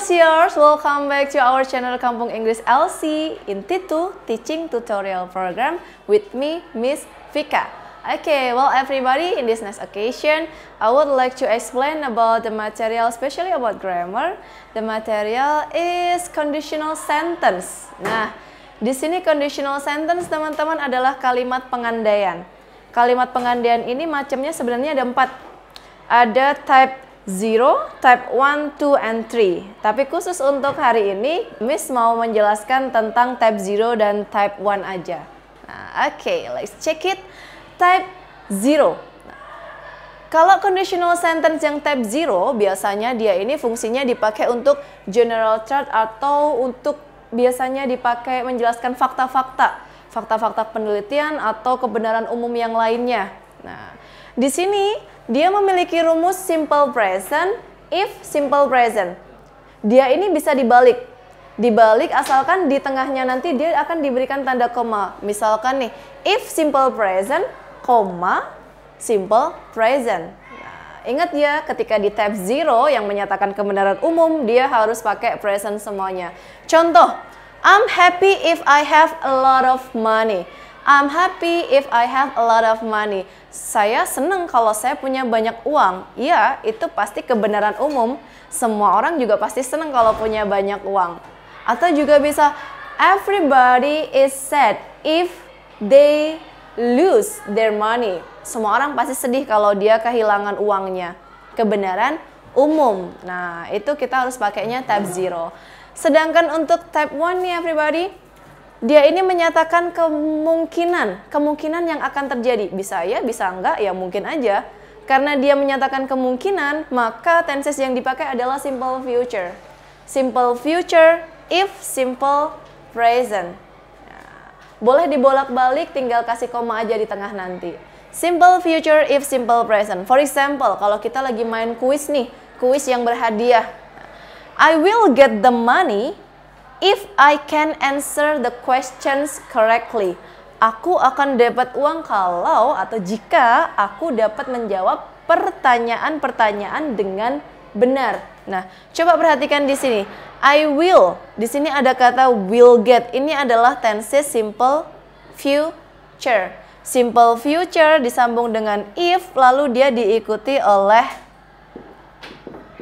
Excelsiors! Welcome back to our channel Kampung Inggris LC in T2 Teaching Tutorial Program with me, Miss Vika. Okay, well everybody, in this next occasion, I would like to explain about the material, especially about grammar. The material is conditional sentence. Nah, di sini conditional sentence teman-teman adalah kalimat pengandaian. Kalimat pengandaian ini macamnya sebenarnya ada empat. Ada type 0, type 1, 2, and 3. Tapi khusus untuk hari ini, Miss mau menjelaskan tentang type 0 dan type 1 aja. Nah, oke, okay, let's check it. Type 0. kalau conditional sentence yang type 0, biasanya dia ini fungsinya dipakai untuk general chart atau untuk biasanya dipakai menjelaskan fakta-fakta. Fakta-fakta penelitian atau kebenaran umum yang lainnya. Nah, di sini dia memiliki rumus simple present if simple present. Dia ini bisa dibalik. Dibalik asalkan di tengahnya nanti dia akan diberikan tanda koma. Misalkan nih, if simple present, koma simple present. Nah, ingat ya, ketika di tab 0 yang menyatakan kebenaran umum, dia harus pakai present semuanya. Contoh, I'm happy if I have a lot of money. I'm happy if I have a lot of money. Saya seneng kalau saya punya banyak uang. Iya, itu pasti kebenaran umum. Semua orang juga pasti seneng kalau punya banyak uang. Atau juga bisa everybody is sad if they lose their money. Semua orang pasti sedih kalau dia kehilangan uangnya. Kebenaran umum. Nah, itu kita harus pakainya tab zero. Sedangkan untuk tab one nih everybody, dia ini menyatakan kemungkinan, kemungkinan yang akan terjadi. Bisa ya, bisa enggak, ya mungkin aja. Karena dia menyatakan kemungkinan, maka tenses yang dipakai adalah simple future. Simple future if simple present. Ya. Boleh dibolak-balik, tinggal kasih koma aja di tengah nanti. Simple future if simple present. For example, kalau kita lagi main kuis nih, kuis yang berhadiah. I will get the money If I can answer the questions correctly, aku akan dapat uang kalau atau jika aku dapat menjawab pertanyaan-pertanyaan dengan benar. Nah, coba perhatikan di sini. I will. Di sini ada kata will get. Ini adalah tense simple future. Simple future disambung dengan if lalu dia diikuti oleh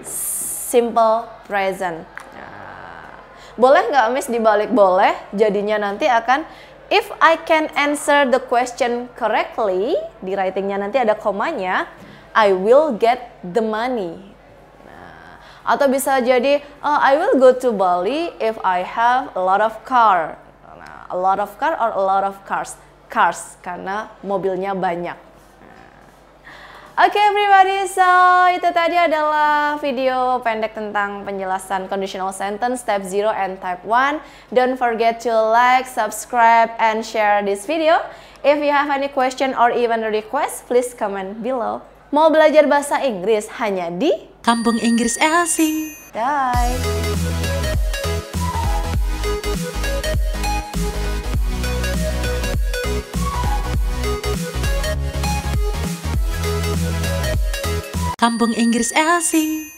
simple present boleh nggak Miss dibalik boleh jadinya nanti akan if I can answer the question correctly di writingnya nanti ada komanya I will get the money nah, atau bisa jadi uh, I will go to Bali if I have a lot of car nah, a lot of car or a lot of cars cars karena mobilnya banyak Oke okay, everybody, so itu tadi adalah video pendek tentang penjelasan conditional sentence step 0 and type 1. Don't forget to like, subscribe, and share this video. If you have any question or even request, please comment below. Mau belajar bahasa Inggris hanya di Kampung Inggris LC. Bye. Kampung Inggris Elsie.